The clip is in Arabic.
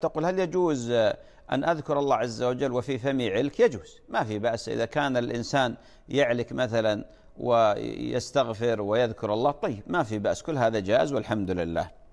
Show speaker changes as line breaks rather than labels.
تقول هل يجوز أن أذكر الله عز وجل وفي فمي علك يجوز ما في بأس إذا كان الإنسان يعلك مثلا ويستغفر ويذكر الله طيب ما في بأس كل هذا جائز والحمد لله